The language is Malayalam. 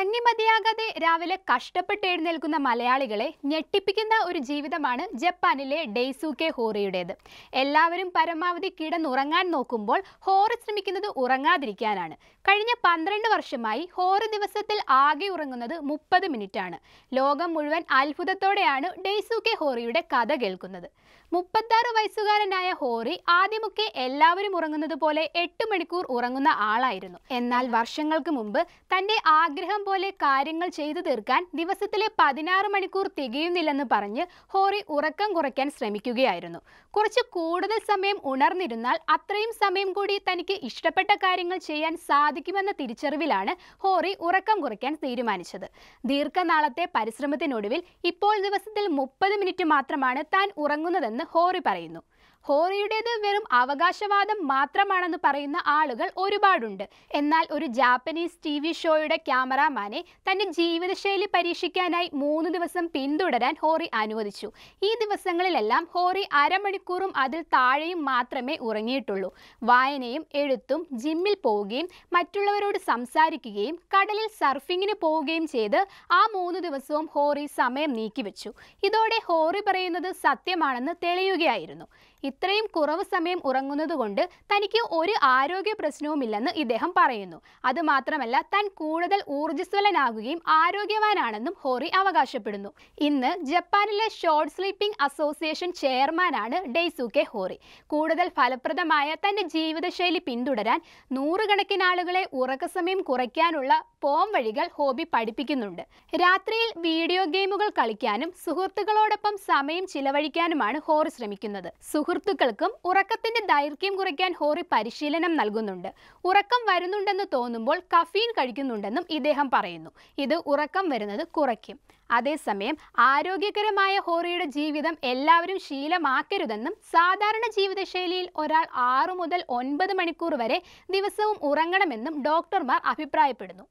ഉറങ്ങി മതിയാകാതെ രാവിലെ കഷ്ടപ്പെട്ട് എഴുന്നേൽക്കുന്ന മലയാളികളെ ഞെട്ടിപ്പിക്കുന്ന ഒരു ജീവിതമാണ് ജപ്പാനിലെ ഡെയ്സൂക്കെ ഹോറിയുടേത് എല്ലാവരും പരമാവധി കിടന്നുറങ്ങാൻ നോക്കുമ്പോൾ ഹോറി ശ്രമിക്കുന്നത് ഉറങ്ങാതിരിക്കാനാണ് കഴിഞ്ഞ പന്ത്രണ്ട് വർഷമായി ഹോറി ദിവസത്തിൽ ആകെ ഉറങ്ങുന്നത് മുപ്പത് ആണ് ലോകം മുഴുവൻ അത്ഭുതത്തോടെയാണ് ഡെയ്സൂക്കെ ഹോറിയുടെ കഥ കേൾക്കുന്നത് മുപ്പത്താറ് വയസ്സുകാരനായ ഹോറി ആദ്യമൊക്കെ എല്ലാവരും ഉറങ്ങുന്നത് പോലെ എട്ട് മണിക്കൂർ ഉറങ്ങുന്ന ആളായിരുന്നു എന്നാൽ വർഷങ്ങൾക്ക് മുമ്പ് തന്റെ ആഗ്രഹം പോലെ കാര്യങ്ങൾ ചെയ്തു തീർക്കാൻ ദിവസത്തിലെ പതിനാറ് മണിക്കൂർ തികയുന്നില്ലെന്ന് പറഞ്ഞ് ഹോറി ഉറക്കം കുറയ്ക്കാൻ ശ്രമിക്കുകയായിരുന്നു കുറച്ച് കൂടുതൽ സമയം ഉണർന്നിരുന്നാൽ അത്രയും സമയം കൂടി തനിക്ക് ഇഷ്ടപ്പെട്ട കാര്യങ്ങൾ ചെയ്യാൻ സാധിക്കുമെന്ന തിരിച്ചറിവിലാണ് ഹോറി ഉറക്കം കുറയ്ക്കാൻ തീരുമാനിച്ചത് ദീർഘനാളത്തെ പരിശ്രമത്തിനൊടുവിൽ ഇപ്പോൾ ദിവസത്തിൽ മുപ്പത് മിനിറ്റ് മാത്രമാണ് താൻ ഉറങ്ങുന്നതെന്ന് ഹോറി പറയുന്നു ഹോറിയുടേത് വെറും അവകാശവാദം മാത്രമാണെന്ന് പറയുന്ന ആളുകൾ ഒരുപാടുണ്ട് എന്നാൽ ഒരു ജാപ്പനീസ് ടി വി ഷോയുടെ ക്യാമറാമാനെ തന്റെ ജീവിതശൈലി പരീക്ഷിക്കാനായി മൂന്ന് ദിവസം പിന്തുടരാൻ ഹോറി അനുവദിച്ചു ഈ ദിവസങ്ങളിലെല്ലാം ഹോറി അരമണിക്കൂറും അതിൽ താഴെയും മാത്രമേ ഉറങ്ങിയിട്ടുള്ളൂ വായനയും എഴുത്തും ജിമ്മിൽ പോവുകയും മറ്റുള്ളവരോട് സംസാരിക്കുകയും കടലിൽ സർഫിങ്ങിന് പോവുകയും ചെയ്ത് ആ മൂന്ന് ദിവസവും ഹോറി സമയം നീക്കിവെച്ചു ഇതോടെ ഹോറി പറയുന്നത് സത്യമാണെന്ന് തെളിയുകയായിരുന്നു ഇത്രയും കുറവ് സമയം ഉറങ്ങുന്നതുകൊണ്ട് തനിക്ക് ഒരു ആരോഗ്യ പ്രശ്നവുമില്ലെന്ന് ഇദ്ദേഹം പറയുന്നു അതുമാത്രമല്ല താൻ കൂടുതൽ ഊർജ്ജസ്വലനാകുകയും ആരോഗ്യവാനാണെന്നും ഹോറി അവകാശപ്പെടുന്നു ഇന്ന് ജപ്പാനിലെ ഷോർട്ട് സ്ലീപ്പിംഗ് അസോസിയേഷൻ ചെയർമാനാണ് ഡെയ്സുക്കെ ഹോറി കൂടുതൽ ഫലപ്രദമായ തന്റെ ജീവിതശൈലി പിന്തുടരാൻ നൂറുകണക്കിന് ആളുകളെ ഉറക്കസമയം കുറയ്ക്കാനുള്ള പോം വഴികൾ ഹോബി പഠിപ്പിക്കുന്നുണ്ട് രാത്രിയിൽ വീഡിയോ ഗെയിമുകൾ കളിക്കാനും സുഹൃത്തുക്കളോടൊപ്പം സമയം ചിലവഴിക്കാനുമാണ് ഹോറി ശ്രമിക്കുന്നത് സുഹൃത്ത് സുഹൃത്തുക്കൾക്കും ഉറക്കത്തിന്റെ ദൈർഘ്യം കുറയ്ക്കാൻ ഹോറി പരിശീലനം നൽകുന്നുണ്ട് ഉറക്കം വരുന്നുണ്ടെന്ന് തോന്നുമ്പോൾ കഫീൻ കഴിക്കുന്നുണ്ടെന്നും ഇദ്ദേഹം പറയുന്നു ഇത് ഉറക്കം വരുന്നത് കുറയ്ക്കും അതേസമയം ആരോഗ്യകരമായ ഹോറിയുടെ ജീവിതം എല്ലാവരും ശീലമാക്കരുതെന്നും സാധാരണ ജീവിതശൈലിയിൽ ഒരാൾ ആറു മുതൽ ഒൻപത് മണിക്കൂർ വരെ ദിവസവും ഉറങ്ങണമെന്നും ഡോക്ടർമാർ അഭിപ്രായപ്പെടുന്നു